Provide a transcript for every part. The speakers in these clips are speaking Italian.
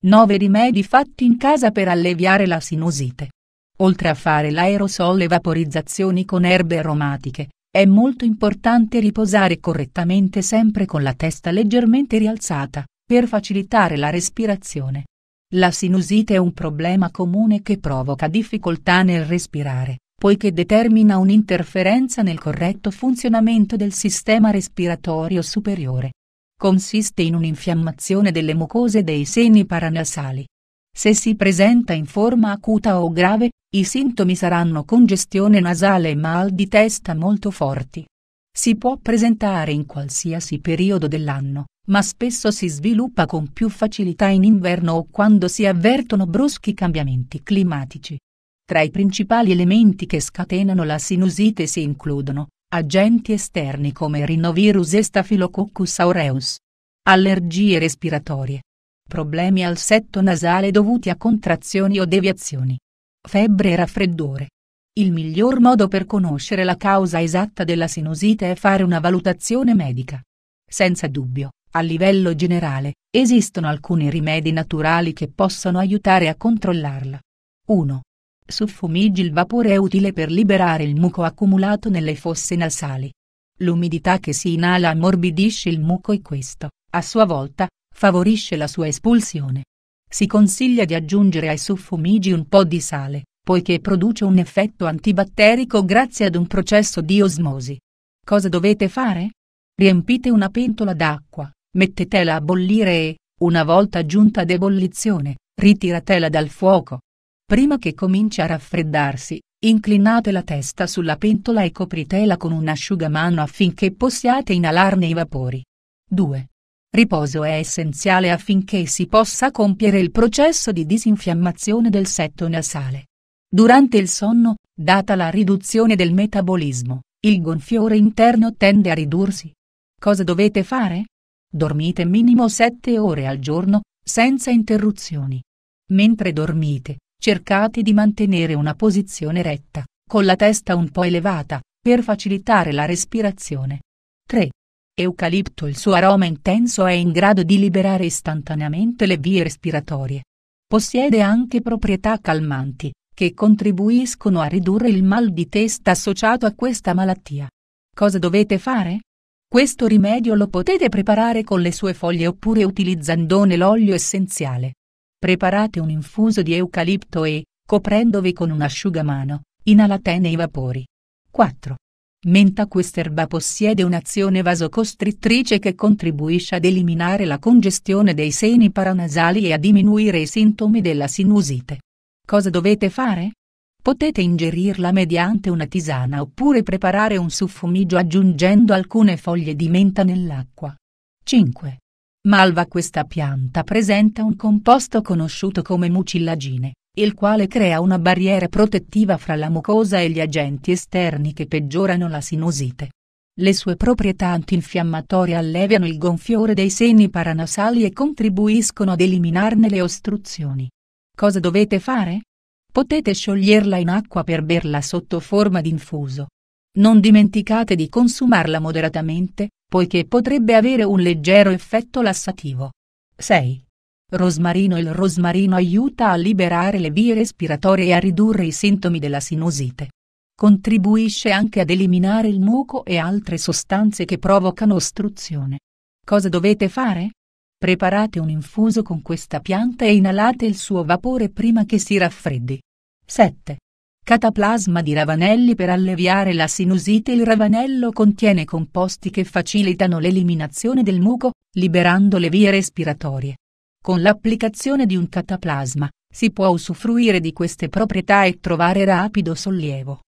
9 rimedi fatti in casa per alleviare la sinusite. Oltre a fare l'aerosol e vaporizzazioni con erbe aromatiche, è molto importante riposare correttamente sempre con la testa leggermente rialzata, per facilitare la respirazione. La sinusite è un problema comune che provoca difficoltà nel respirare, poiché determina un'interferenza nel corretto funzionamento del sistema respiratorio superiore consiste in un'infiammazione delle mucose dei seni paranasali. Se si presenta in forma acuta o grave, i sintomi saranno congestione nasale e mal di testa molto forti. Si può presentare in qualsiasi periodo dell'anno, ma spesso si sviluppa con più facilità in inverno o quando si avvertono bruschi cambiamenti climatici. Tra i principali elementi che scatenano la sinusite si includono Agenti esterni come rinovirus e Staphylococcus aureus. Allergie respiratorie. Problemi al setto nasale dovuti a contrazioni o deviazioni. Febbre e raffreddore. Il miglior modo per conoscere la causa esatta della sinusite è fare una valutazione medica. Senza dubbio, a livello generale, esistono alcuni rimedi naturali che possono aiutare a controllarla. 1. Suffumigi il vapore è utile per liberare il muco accumulato nelle fosse nasali. L'umidità che si inala ammorbidisce il muco e questo, a sua volta, favorisce la sua espulsione. Si consiglia di aggiungere ai suffumigi un po' di sale, poiché produce un effetto antibatterico grazie ad un processo di osmosi. Cosa dovete fare? Riempite una pentola d'acqua, mettetela a bollire e, una volta giunta ad ebollizione, ritiratela dal fuoco. Prima che cominci a raffreddarsi, inclinate la testa sulla pentola e copritela con un asciugamano affinché possiate inalarne i vapori. 2. Riposo è essenziale affinché si possa compiere il processo di disinfiammazione del setto nasale. Durante il sonno, data la riduzione del metabolismo, il gonfiore interno tende a ridursi. Cosa dovete fare? Dormite minimo 7 ore al giorno, senza interruzioni. Mentre dormite, Cercate di mantenere una posizione retta, con la testa un po' elevata, per facilitare la respirazione. 3. Eucalipto Il suo aroma intenso è in grado di liberare istantaneamente le vie respiratorie. Possiede anche proprietà calmanti, che contribuiscono a ridurre il mal di testa associato a questa malattia. Cosa dovete fare? Questo rimedio lo potete preparare con le sue foglie oppure utilizzandone l'olio essenziale. Preparate un infuso di eucalipto e, coprendovi con un asciugamano, inalate nei vapori. 4. Menta quest'erba possiede un'azione vasocostrittrice che contribuisce ad eliminare la congestione dei seni paranasali e a diminuire i sintomi della sinusite. Cosa dovete fare? Potete ingerirla mediante una tisana oppure preparare un suffumigio aggiungendo alcune foglie di menta nell'acqua. 5. Malva Questa pianta presenta un composto conosciuto come mucillagine, il quale crea una barriera protettiva fra la mucosa e gli agenti esterni che peggiorano la sinusite. Le sue proprietà antinfiammatorie alleviano il gonfiore dei seni paranasali e contribuiscono ad eliminarne le ostruzioni. Cosa dovete fare? Potete scioglierla in acqua per berla sotto forma di infuso. Non dimenticate di consumarla moderatamente, poiché potrebbe avere un leggero effetto lassativo. 6. Rosmarino Il rosmarino aiuta a liberare le vie respiratorie e a ridurre i sintomi della sinusite. Contribuisce anche ad eliminare il muco e altre sostanze che provocano ostruzione. Cosa dovete fare? Preparate un infuso con questa pianta e inalate il suo vapore prima che si raffreddi. 7. Cataplasma di Ravanelli per alleviare la sinusite Il ravanello contiene composti che facilitano l'eliminazione del muco, liberando le vie respiratorie. Con l'applicazione di un cataplasma, si può usufruire di queste proprietà e trovare rapido sollievo.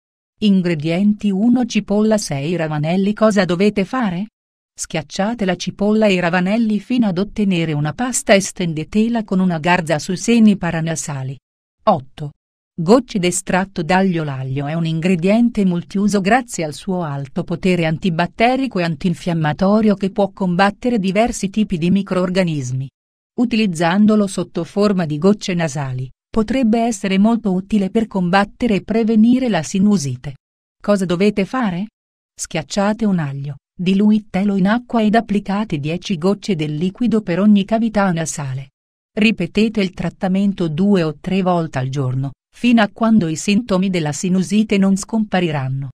Ingredienti 1 Cipolla 6 Ravanelli Cosa dovete fare? Schiacciate la cipolla e i ravanelli fino ad ottenere una pasta e stendetela con una garza sui seni paranasali. 8. Gocci d'estratto d'aglio L'aglio è un ingrediente multiuso grazie al suo alto potere antibatterico e antinfiammatorio che può combattere diversi tipi di microorganismi. Utilizzandolo sotto forma di gocce nasali, potrebbe essere molto utile per combattere e prevenire la sinusite. Cosa dovete fare? Schiacciate un aglio, diluitelo in acqua ed applicate 10 gocce del liquido per ogni cavità nasale. Ripetete il trattamento due o tre volte al giorno, fino a quando i sintomi della sinusite non scompariranno.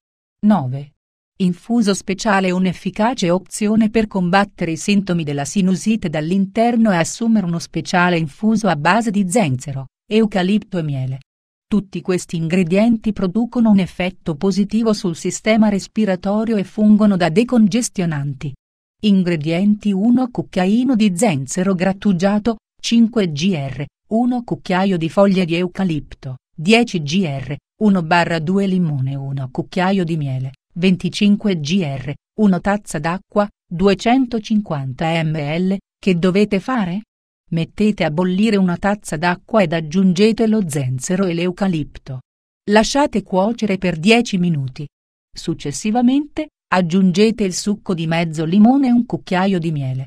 9. Infuso speciale un'efficace opzione per combattere i sintomi della sinusite dall'interno è assumere uno speciale infuso a base di zenzero, eucalipto e miele. Tutti questi ingredienti producono un effetto positivo sul sistema respiratorio e fungono da decongestionanti. Ingredienti 1 cucchiaino di zenzero grattugiato, 5 gr, 1 cucchiaio di foglie di eucalipto, 10 gr, 1 barra 2 limone 1 cucchiaio di miele, 25 gr, 1 tazza d'acqua, 250 ml, che dovete fare? Mettete a bollire una tazza d'acqua ed aggiungete lo zenzero e l'eucalipto. Lasciate cuocere per 10 minuti. Successivamente, aggiungete il succo di mezzo limone e un cucchiaio di miele,